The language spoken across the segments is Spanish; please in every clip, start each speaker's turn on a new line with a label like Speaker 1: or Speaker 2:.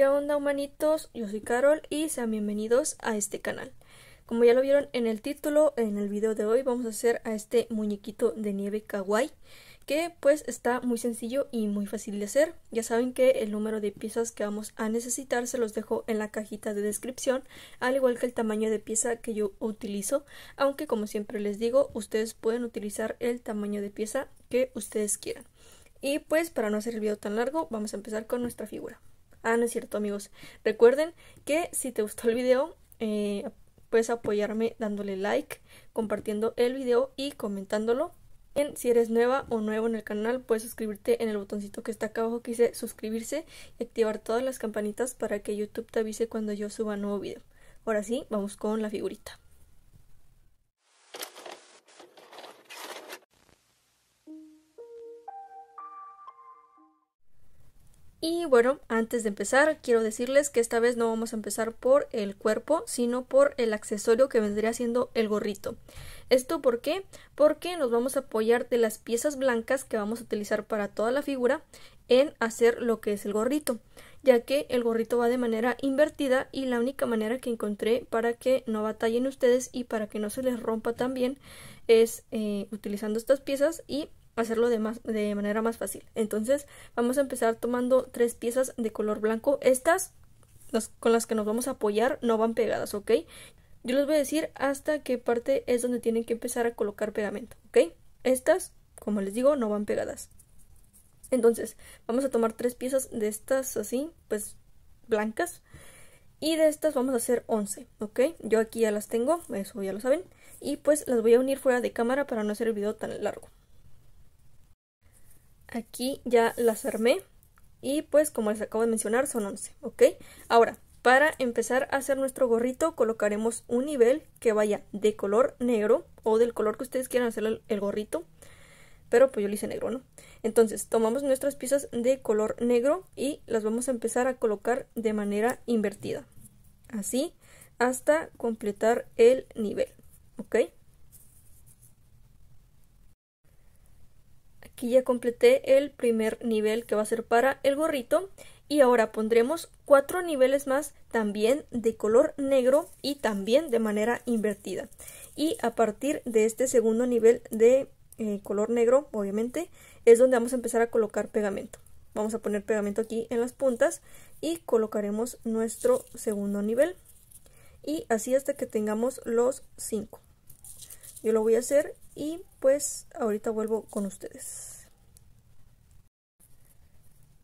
Speaker 1: ¿Qué onda humanitos? Yo soy Carol y sean bienvenidos a este canal. Como ya lo vieron en el título, en el video de hoy vamos a hacer a este muñequito de nieve kawaii que pues está muy sencillo y muy fácil de hacer. Ya saben que el número de piezas que vamos a necesitar se los dejo en la cajita de descripción, al igual que el tamaño de pieza que yo utilizo, aunque como siempre les digo, ustedes pueden utilizar el tamaño de pieza que ustedes quieran. Y pues para no hacer el video tan largo, vamos a empezar con nuestra figura. Ah, no es cierto, amigos. Recuerden que si te gustó el video, eh, puedes apoyarme dándole like, compartiendo el video y comentándolo. si eres nueva o nuevo en el canal, puedes suscribirte en el botoncito que está acá abajo que dice suscribirse y activar todas las campanitas para que YouTube te avise cuando yo suba nuevo video. Ahora sí, vamos con la figurita. Y bueno, antes de empezar, quiero decirles que esta vez no vamos a empezar por el cuerpo, sino por el accesorio que vendría siendo el gorrito. ¿Esto por qué? Porque nos vamos a apoyar de las piezas blancas que vamos a utilizar para toda la figura en hacer lo que es el gorrito, ya que el gorrito va de manera invertida y la única manera que encontré para que no batallen ustedes y para que no se les rompa también es eh, utilizando estas piezas y hacerlo de, de manera más fácil. Entonces vamos a empezar tomando tres piezas de color blanco. Estas con las que nos vamos a apoyar no van pegadas, ¿ok? Yo les voy a decir hasta qué parte es donde tienen que empezar a colocar pegamento, ¿ok? Estas, como les digo, no van pegadas. Entonces, vamos a tomar tres piezas de estas así, pues blancas. Y de estas vamos a hacer once ¿ok? Yo aquí ya las tengo, eso ya lo saben. Y pues las voy a unir fuera de cámara para no hacer el video tan largo. Aquí ya las armé. Y pues como les acabo de mencionar son 11, ¿ok? Ahora, para empezar a hacer nuestro gorrito colocaremos un nivel que vaya de color negro o del color que ustedes quieran hacer el, gorrito. Pero pues yo le hice negro, ¿no? Entonces tomamos nuestras piezas de color negro y las vamos a empezar a colocar de manera invertida. Así hasta completar el nivel, ¿ok? Aquí ya completé el primer nivel que va a ser para el gorrito. Y ahora pondremos cuatro niveles más también de color negro y también de manera invertida. Y a partir de este segundo nivel de eh, color negro, obviamente, es donde vamos a empezar a colocar pegamento. Vamos a poner pegamento aquí en las puntas y colocaremos nuestro segundo nivel. Y así hasta que tengamos los cinco Yo lo voy a hacer y pues ahorita vuelvo con ustedes.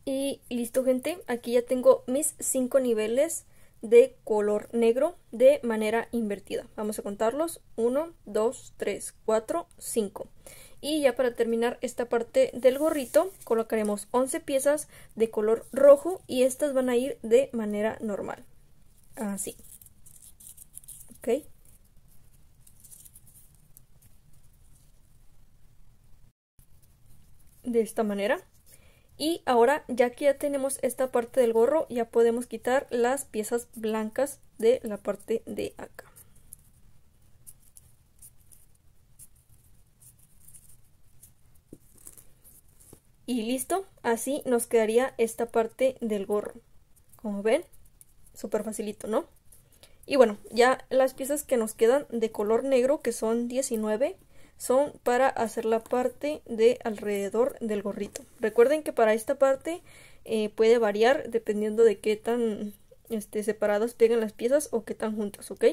Speaker 1: Y listo gente, aquí ya tengo mis 5 niveles de color negro de manera invertida. Vamos a contarlos. 1, 2, 3, 4, 5. Y ya para terminar esta parte del gorrito, colocaremos 11 piezas de color rojo y estas van a ir de manera normal. Así. Ok. de esta manera. Y ahora, ya que ya tenemos esta parte del gorro, ya podemos quitar las piezas blancas de la parte de acá. Y listo, así nos quedaría esta parte del gorro. Como ven, súper facilito, ¿no? Y bueno, ya las piezas que nos quedan de color negro, que son 19, son para hacer la parte de alrededor del gorrito. Recuerden que para esta parte eh, puede variar dependiendo de qué tan este, separadas pegan las piezas o qué tan juntas, ¿ok?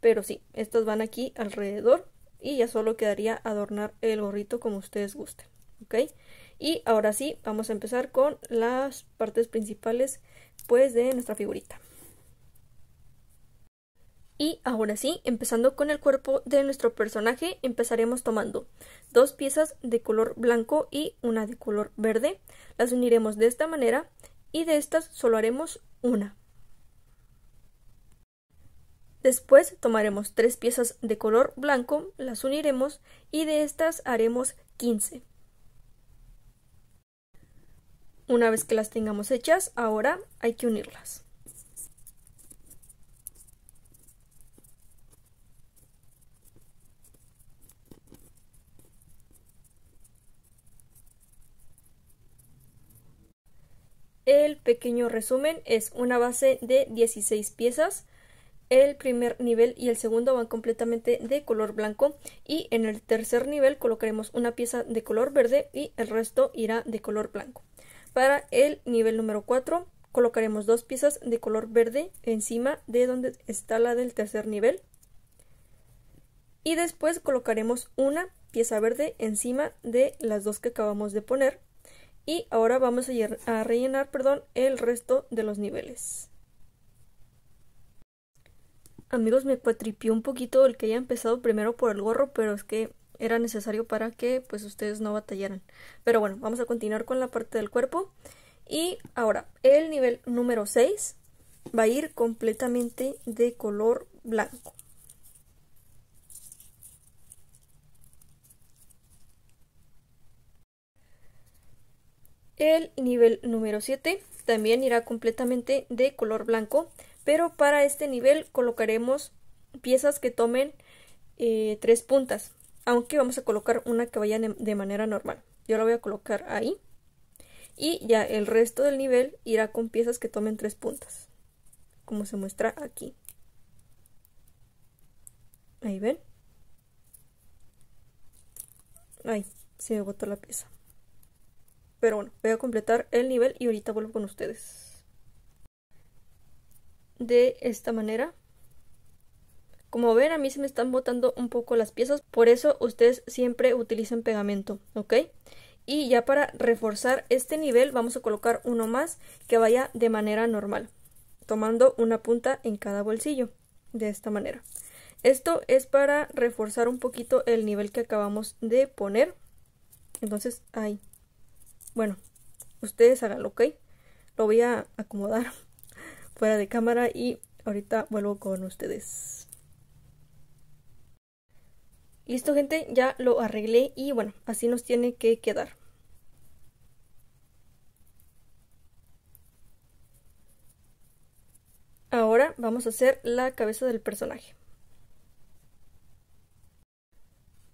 Speaker 1: Pero sí, estas van aquí alrededor y ya solo quedaría adornar el gorrito como ustedes gusten, ¿ok? Y ahora sí, vamos a empezar con las partes principales pues de nuestra figurita. Y ahora sí, empezando con el cuerpo de nuestro personaje, empezaremos tomando dos piezas de color blanco y una de color verde. Las uniremos de esta manera y de estas solo haremos una. Después tomaremos tres piezas de color blanco, las uniremos y de estas haremos 15. Una vez que las tengamos hechas, ahora hay que unirlas. pequeño resumen es una base de 16 piezas. El primer nivel y el segundo van completamente de color blanco y en el tercer nivel colocaremos una pieza de color verde y el resto irá de color blanco. Para el nivel número 4 colocaremos dos piezas de color verde encima de donde está la del tercer nivel y después colocaremos una pieza verde encima de las dos que acabamos de poner y ahora vamos a, rellenar perdón, el resto de los niveles. Amigos, me cuatripió un poquito el que haya empezado primero por el gorro, pero es que era necesario para que pues ustedes no batallaran. Pero bueno, vamos a continuar con la parte del cuerpo. Y ahora, el nivel número 6 va a ir completamente de color blanco. El nivel número 7 también irá completamente de color blanco, pero para este nivel colocaremos piezas que tomen eh, tres puntas, aunque vamos a colocar una que vaya de manera normal. Yo la voy a colocar ahí y ya el resto del nivel irá con piezas que tomen tres puntas, como se muestra aquí. Ahí ven. Ahí, se me botó la pieza. Pero bueno, voy a completar el nivel y ahorita vuelvo con ustedes. De esta manera. Como ven, a mí se me están botando un poco las piezas. Por eso ustedes siempre utilizan pegamento, ¿ok? Y ya para reforzar este nivel vamos a colocar uno más que vaya de manera normal. Tomando una punta en cada bolsillo. De esta manera. Esto es para reforzar un poquito el nivel que acabamos de poner. Entonces, ahí bueno, ustedes hagan lo que Lo voy a acomodar fuera de cámara y ahorita vuelvo con ustedes. Listo gente, ya lo arreglé y bueno, así nos tiene que quedar. Ahora vamos a hacer la cabeza del personaje.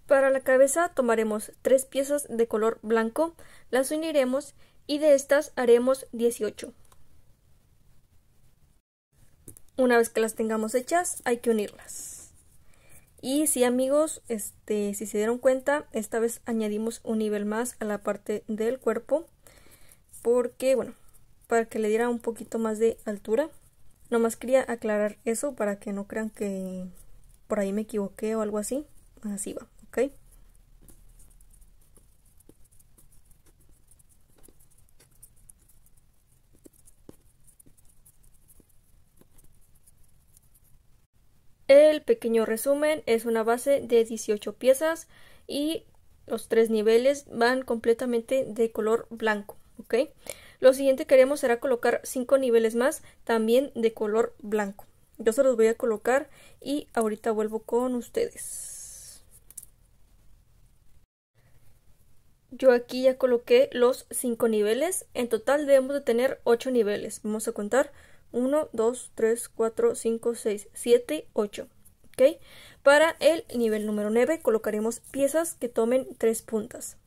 Speaker 1: Para la cabeza tomaremos tres piezas de color blanco, las uniremos y de estas haremos 18. Una vez que las tengamos hechas, hay que unirlas. Y si amigos, este, si se dieron cuenta, esta vez añadimos un nivel más a la parte del cuerpo. Porque, bueno, para que le diera un poquito más de altura. Nomás quería aclarar eso para que no crean que por ahí me equivoqué o algo así. Así va. El pequeño resumen es una base de 18 piezas y los tres niveles van completamente de color blanco, ¿ok? Lo siguiente que haremos será colocar cinco niveles más, también de color blanco. Yo se los voy a colocar y ahorita vuelvo con ustedes. Yo aquí ya coloqué los cinco niveles. En total debemos de tener ocho niveles. Vamos a contar 1, 2, 3, 4, 5, 6, 7, 8. ¿Ok? Para el nivel número 9 colocaremos piezas que tomen 3 puntas,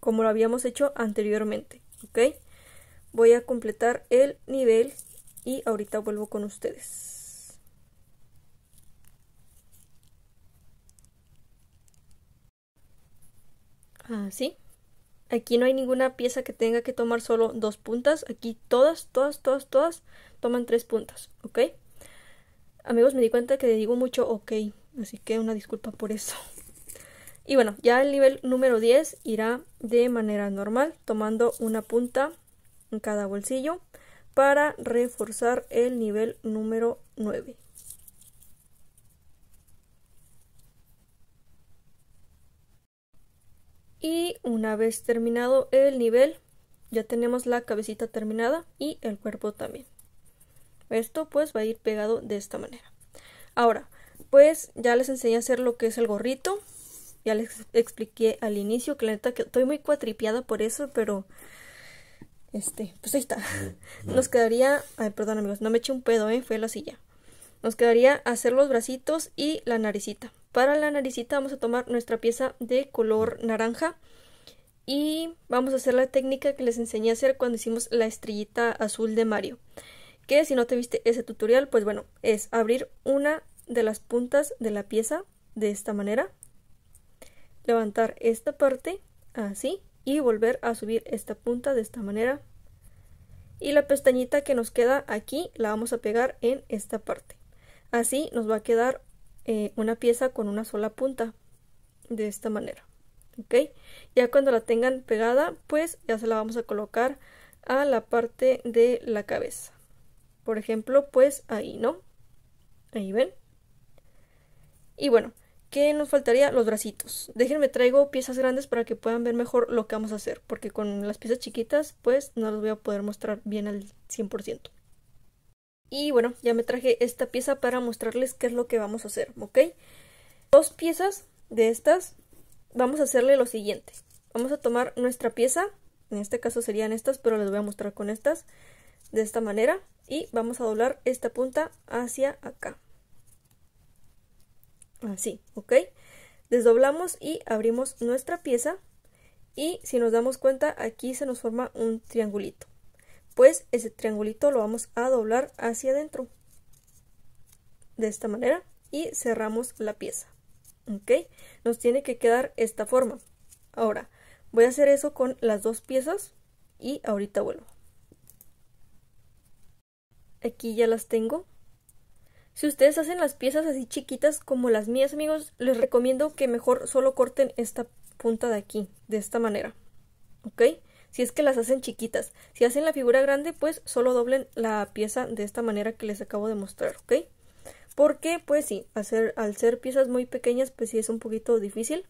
Speaker 1: como lo habíamos hecho anteriormente. ¿Ok? Voy a completar el nivel y ahorita vuelvo con ustedes. Así. Ah, Aquí no hay ninguna pieza que tenga que tomar solo dos puntas. Aquí todas, todas, todas, todas toman tres puntas, ¿ok? Amigos, me di cuenta que le digo mucho ok, así que una disculpa por eso. Y bueno, ya el nivel número 10 irá de manera normal, tomando una punta en cada bolsillo para reforzar el nivel número 9. una vez terminado el nivel, ya tenemos la cabecita terminada y el cuerpo también. Esto pues va a ir pegado de esta manera. Ahora, pues ya les enseñé a hacer lo que es el gorrito. Ya les expliqué al inicio que la neta que estoy muy cuatripiada por eso, pero este, pues ahí está. Nos quedaría, ay, perdón amigos, no me eché un pedo, eh, fue la silla. Nos quedaría hacer los bracitos y la naricita. Para la naricita vamos a tomar nuestra pieza de color naranja y vamos a hacer la técnica que les enseñé a hacer cuando hicimos la estrellita azul de Mario. Que si no te viste ese tutorial, pues bueno, es abrir una de las puntas de la pieza de esta manera, levantar esta parte así y volver a subir esta punta de esta manera. Y la pestañita que nos queda aquí la vamos a pegar en esta parte. Así nos va a quedar eh, una pieza con una sola punta de esta manera ok ya cuando la tengan pegada pues ya se la vamos a colocar a la parte de la cabeza por ejemplo pues ahí no ahí ven y bueno ¿Qué nos faltaría? Los bracitos. Déjenme traigo piezas grandes para que puedan ver mejor lo que vamos a hacer, porque con las piezas chiquitas pues no las voy a poder mostrar bien al 100%. Y bueno, ya me traje esta pieza para mostrarles qué es lo que vamos a hacer, ¿ok? Dos piezas de estas vamos a hacerle lo siguiente. Vamos a tomar nuestra pieza, en este caso serían estas, pero les voy a mostrar con estas, de esta manera. Y vamos a doblar esta punta hacia acá. Así, ¿ok? Desdoblamos y abrimos nuestra pieza. Y si nos damos cuenta, aquí se nos forma un triangulito pues ese triangulito lo vamos a doblar hacia adentro de esta manera y cerramos la pieza ok nos tiene que quedar esta forma ahora voy a hacer eso con las dos piezas y ahorita vuelvo aquí ya las tengo si ustedes hacen las piezas así chiquitas como las mías amigos les recomiendo que mejor solo corten esta punta de aquí de esta manera ok si es que las hacen chiquitas. Si hacen la figura grande, pues solo doblen la pieza de esta manera que les acabo de mostrar, ¿ok? Porque, pues sí, hacer, al ser piezas muy pequeñas, pues sí es un poquito difícil.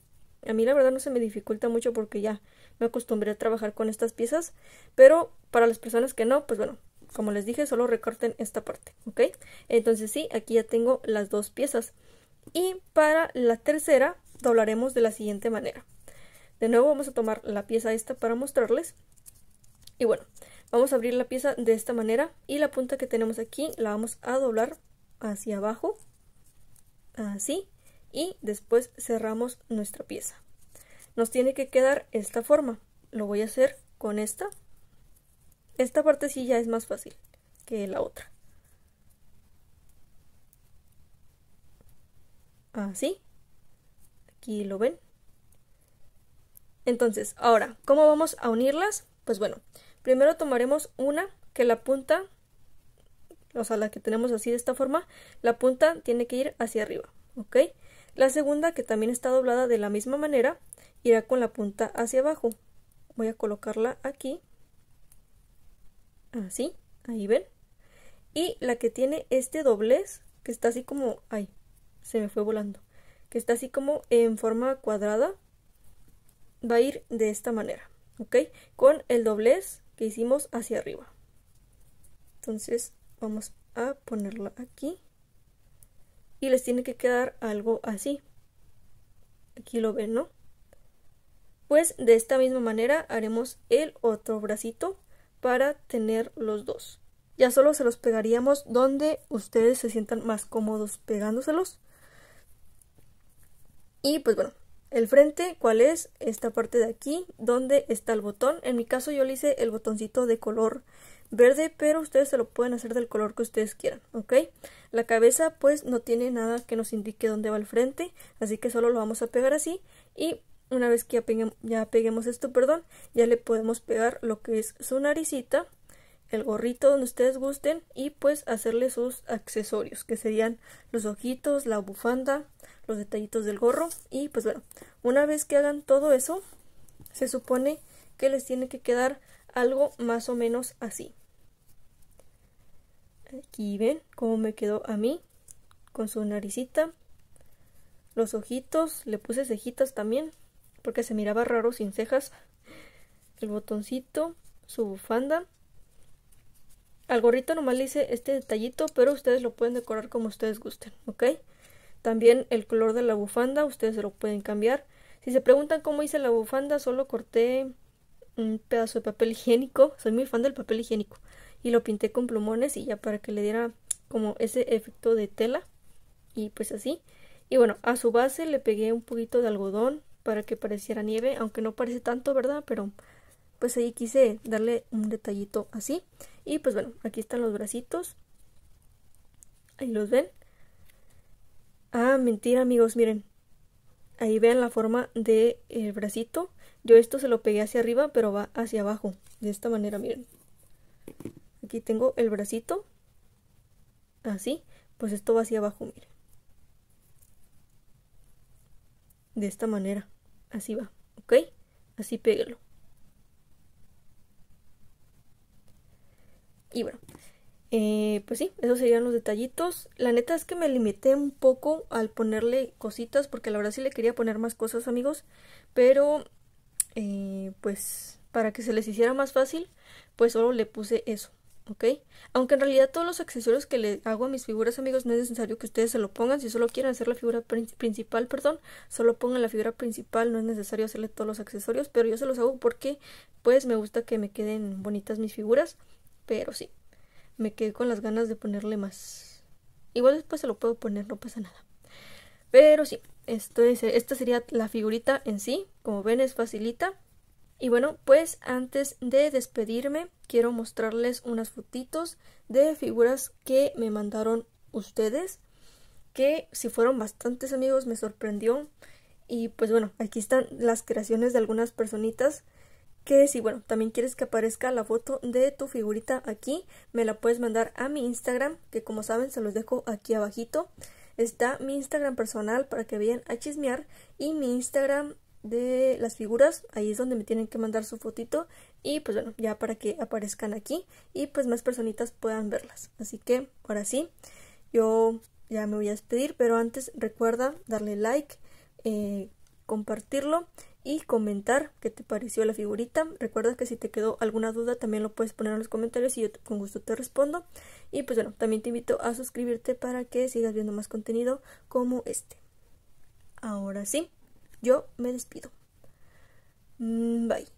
Speaker 1: A mí la verdad no se me dificulta mucho porque ya me acostumbré a trabajar con estas piezas, pero para las personas que no, pues bueno, como les dije, solo recorten esta parte, ¿ok? Entonces sí, aquí ya tengo las dos piezas. Y para la tercera doblaremos de la siguiente manera. De nuevo vamos a tomar la pieza esta para mostrarles. Y bueno, vamos a abrir la pieza de esta manera y la punta que tenemos aquí la vamos a doblar hacia abajo, así, y después cerramos nuestra pieza. Nos tiene que quedar esta forma. Lo voy a hacer con esta. Esta parte sí ya es más fácil que la otra. Así. Aquí lo ven. Entonces, ahora, ¿cómo vamos a unirlas? Pues bueno, primero tomaremos una que la punta, o sea, la que tenemos así de esta forma, la punta tiene que ir hacia arriba, ¿ok? La segunda, que también está doblada de la misma manera, irá con la punta hacia abajo. Voy a colocarla aquí, así, ahí ven. Y la que tiene este doblez, que está así como, ay, se me fue volando, que está así como en forma cuadrada, va a ir de esta manera, ¿ok? Con el doblez que hicimos hacia arriba. Entonces vamos a ponerla aquí. Y les tiene que quedar algo así. Aquí lo ven, ¿no? Pues de esta misma manera haremos el otro bracito para tener los dos. Ya solo se los pegaríamos donde ustedes se sientan más cómodos pegándoselos. Y pues bueno, el frente, ¿cuál es? Esta parte de aquí, donde está el botón. En mi caso yo le hice el botoncito de color verde, pero ustedes se lo pueden hacer del color que ustedes quieran, ¿ok? La cabeza pues no tiene nada que nos indique dónde va el frente, así que solo lo vamos a pegar así y una vez que ya, ya peguemos esto, perdón, ya le podemos pegar lo que es su naricita el gorrito donde ustedes gusten y pues hacerle sus accesorios que serían los ojitos, la bufanda, los detallitos del gorro y pues bueno, una vez que hagan todo eso se supone que les tiene que quedar algo más o menos así. Aquí ven cómo me quedó a mí con su naricita, los ojitos, le puse cejitas también porque se miraba raro sin cejas, el botoncito, su bufanda al gorrito nomás hice este detallito, pero ustedes lo pueden decorar como ustedes gusten, ¿ok? También el color de la bufanda, ustedes lo pueden cambiar. Si se preguntan cómo hice la bufanda, solo corté un pedazo de papel higiénico, soy muy fan del papel higiénico, y lo pinté con plumones y ya para que le diera como ese efecto de tela, y pues así. Y bueno, a su base le pegué un poquito de algodón para que pareciera nieve, aunque no parece tanto, ¿verdad? Pero pues ahí quise darle un detallito así. Y pues bueno, aquí están los bracitos. Ahí los ven. Ah, mentira amigos, miren. Ahí vean la forma del bracito. Yo esto se lo pegué hacia arriba, pero va hacia abajo. De esta manera, miren. Aquí tengo el bracito. Así. Pues esto va hacia abajo, miren. De esta manera. Así va, ¿ok? Así péguelo. Y bueno, eh, pues sí, esos serían los detallitos. La neta es que me limité un poco al ponerle cositas, porque la verdad sí le quería poner más cosas, amigos. Pero, eh, pues, para que se les hiciera más fácil, pues solo le puse eso. ¿ok? Aunque en realidad todos los accesorios que le hago a mis figuras, amigos, no es necesario que ustedes se lo pongan. Si solo quieren hacer la figura principal, perdón, solo pongan la figura principal. No es necesario hacerle todos los accesorios, pero yo se los hago porque, pues, me gusta que me queden bonitas mis figuras. Pero sí, me quedé con las ganas de ponerle más. Igual después se lo puedo poner, no pasa nada. Pero sí, esto esta sería la figurita en sí. Como ven es facilita. Y bueno, pues antes de despedirme, quiero mostrarles unas fotitos de figuras que me mandaron ustedes. Que si fueron bastantes amigos me sorprendió. Y pues bueno, aquí están las creaciones de algunas personitas que si bueno también quieres que aparezca la foto de tu figurita aquí me la puedes mandar a mi Instagram que como saben se los dejo aquí abajito está mi Instagram personal para que vayan a chismear y mi Instagram de las figuras ahí es donde me tienen que mandar su fotito y pues bueno ya para que aparezcan aquí y pues más personitas puedan verlas así que ahora sí yo ya me voy a despedir pero antes recuerda darle like eh, compartirlo y comentar qué te pareció la figurita. Recuerda que si te quedó alguna duda también lo puedes poner en los comentarios y yo con gusto te respondo. Y pues bueno, también te invito a suscribirte para que sigas viendo más contenido como este. Ahora sí, yo me despido. Mm, bye.